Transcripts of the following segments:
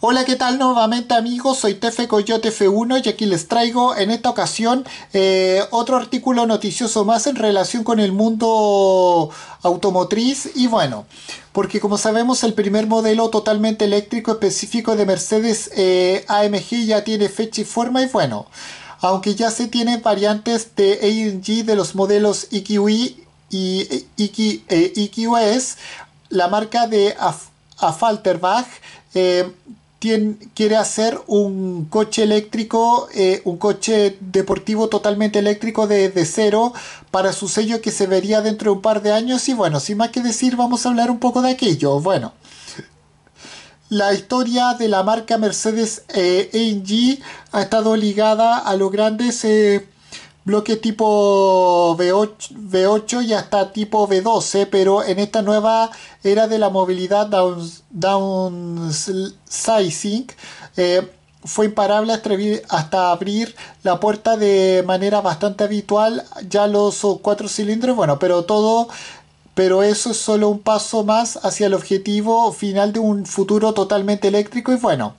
Hola, ¿qué tal nuevamente amigos? Soy Tefe Coyote F1 y aquí les traigo en esta ocasión eh, otro artículo noticioso más en relación con el mundo automotriz y bueno, porque como sabemos el primer modelo totalmente eléctrico específico de Mercedes eh, AMG ya tiene fecha y forma y bueno, aunque ya se tienen variantes de AMG de los modelos EQI y EQS eh, la marca de A Afalterbach eh, quiere hacer un coche eléctrico, eh, un coche deportivo totalmente eléctrico desde de cero para su sello que se vería dentro de un par de años. Y bueno, sin más que decir, vamos a hablar un poco de aquello. Bueno. La historia de la marca Mercedes eh, AMG ha estado ligada a los grandes eh, bloque tipo V8, 8 y hasta tipo V12, pero en esta nueva era de la movilidad downsizing, eh, fue imparable hasta abrir la puerta de manera bastante habitual, ya los cuatro cilindros, bueno, pero todo pero eso es solo un paso más hacia el objetivo final de un futuro totalmente eléctrico y bueno,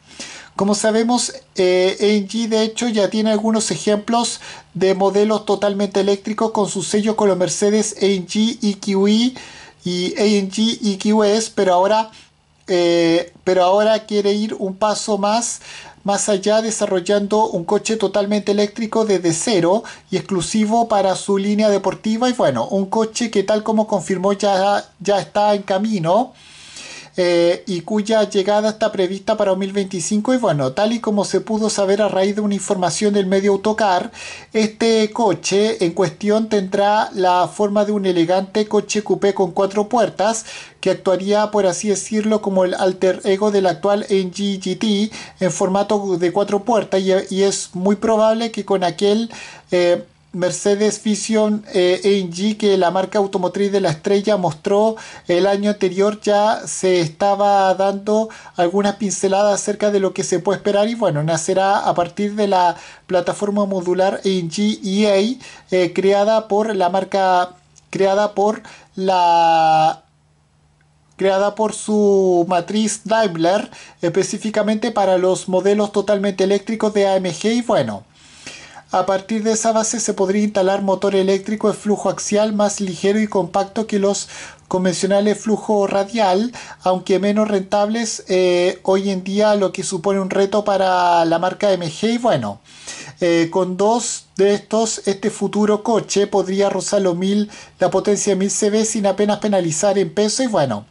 como sabemos, eh, de hecho ya tiene algunos ejemplos de modelos totalmente eléctricos con su sello con los Mercedes AG EQE y ANG EQS, e pero ahora, eh, pero ahora quiere ir un paso más, más allá desarrollando un coche totalmente eléctrico desde cero y exclusivo para su línea deportiva y bueno, un coche que tal como confirmó ya, ya está en camino. Eh, y cuya llegada está prevista para 2025. Y bueno, tal y como se pudo saber a raíz de una información del medio Autocar, este coche en cuestión tendrá la forma de un elegante coche coupé con cuatro puertas que actuaría, por así decirlo, como el alter ego del actual NGGT en formato de cuatro puertas y, es muy probable que con aquel... Eh, Mercedes Vision eh, que la marca automotriz de la estrella mostró el año anterior, ya se estaba dando algunas pinceladas acerca de lo que se puede esperar y bueno, nacerá a partir de la plataforma modular ANG EA, eh, creada por la marca, creada por la creada por su matriz Daimler específicamente para los modelos totalmente eléctricos de AMG y bueno, a partir de esa base se podría instalar motor eléctrico de flujo axial más ligero y compacto que los convencionales flujo radial, aunque menos rentables eh, hoy en día, lo que supone un reto para la marca MG. Y bueno, eh, con dos de estos, este futuro coche podría rozar los la potencia de 1000 CV sin apenas penalizar en peso. Y bueno,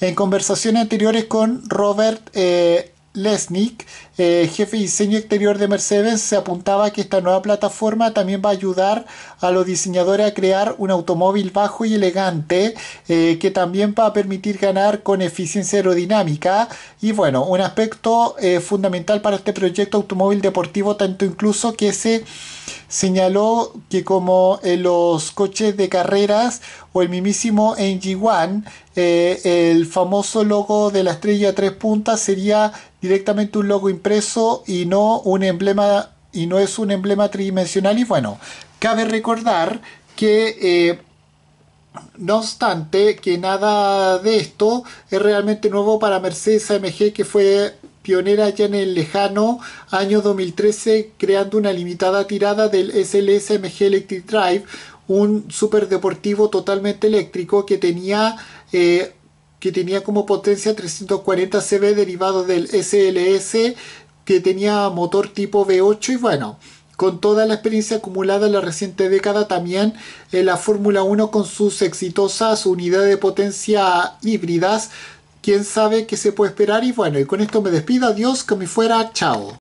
en conversaciones anteriores con Robert eh, Lesnick, eh, jefe de diseño exterior de Mercedes, se apuntaba que esta nueva plataforma también va a ayudar a los diseñadores a crear un automóvil bajo y elegante eh, que también va a permitir ganar con eficiencia aerodinámica. Y bueno, un aspecto eh, fundamental para este proyecto automóvil deportivo, tanto incluso que se señaló que como en los coches de carreras o el mismísimo NG1, el famoso logo de la estrella tres puntas sería directamente un logo impreso eso y no un emblema y no es un emblema tridimensional y bueno cabe recordar que eh, no obstante que nada de esto es realmente nuevo para Mercedes AMG que fue pionera ya en el lejano año 2013 creando una limitada tirada del SLS amg Electric Drive, un deportivo totalmente eléctrico que tenía eh, que tenía como potencia 340 CV derivado del SLS, que tenía motor tipo V8 y bueno, con toda la experiencia acumulada en la reciente década también en la Fórmula 1 con sus exitosas unidades de potencia híbridas, quién sabe qué se puede esperar y bueno, y con esto me despido, adiós, que me fuera, chao.